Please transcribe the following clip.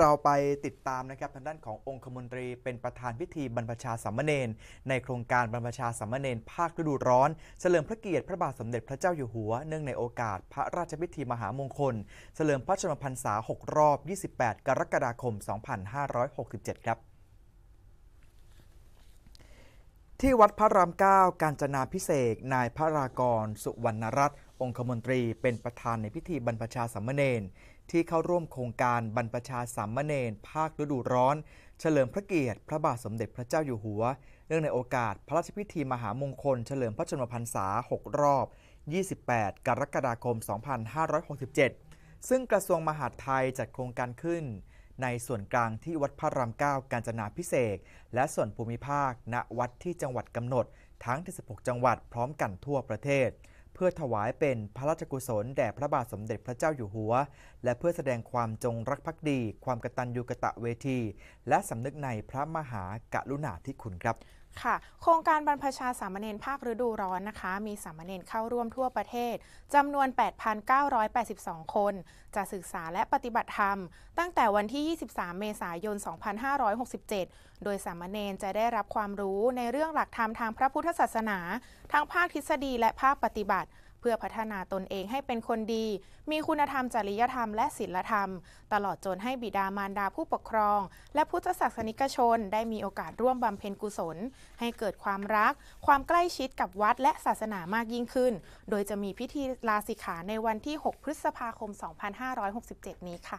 เราไปติดตามนะครับทางด้านขององคมนตรี เป็นประธานพิธีบรรพชาสามเณรในโครงการบรรพชาสามเณรภาคฤดูร้อน เฉลิมพระเกียรติพระบาทสมเด็จพระเจ้าอยู่หัว เนื่องในโอกาสพระราชพิธีมหามงคล เฉลิมพระชนมพรรษา 6 รอบ 28 กรกฎาคม 2567 ครับที่วัดพระรามเก้าการจนาพิเศษนายพระรากร สุวรรณรัตน์องคมนตรี เป็นประธานในพิธีบรรพชาสามเณรที่เข้าร่วมโครงการบรรพชาสามเณรภาคฤดูร้อน เฉลิมพระเกียรติ พระบาทสมเด็จพระเจ้าอยู่หัว เนื่องในโอกาสพระราชพิธีมหามงคลเฉลิมพระชนมพรรษา6รอบ 28 กรกฎาคม 2567 ซึ่งกระทรวงมหาดไทยจัดโครงการขึ้นในส่วนกลางที่วัดพระรามเก้ากาญจนาพิเศษ และส่วนภูมิภาคณวัดที่จังหวัดกำหนด ทั้ง 16 จังหวัดพร้อมกันทั่วประเทศ เพื่อถวายเป็นพระราชกุศลแด่พระบาทสมเด็จพระเจ้าอยู่หัว และเพื่อแสดงความจงรักภักดีความกตัญญูกะตะเวที และสำนึกในพระมหากรุณาธิคุณครับค่ะโครงการบรรพชาสามเณรภาคฤดูร้อนนะคะ มีสามเณรเข้าร่วมทั่วประเทศจำนวน 8,982 คนจะศึกษาและปฏิบัติธรรม ตั้งแต่วันที่ 23 เมษายน 2567 โดยสามเณรจะได้รับความรู้ในเรื่องหลักธรรมทางพระพุทธศาสนา ทั้งภาคทฤษฎีและภาคปฏิบัติเพื่อพัฒนาตนเองให้เป็นคนดี มีคุณธรรมจริยธรรม และศีลธรรม ตลอดจนให้บิดามารดาผู้ปกครอง และพุทธศาสนิกชนได้มีโอกาสร่วมบำเพ็ญกุศล ให้เกิดความรัก ความใกล้ชิดกับวัดและศาสนามากยิ่งขึ้น โดยจะมีพิธีลาสิกขาในวันที่ 6 พฤษภาคม 2567 นี้ค่ะ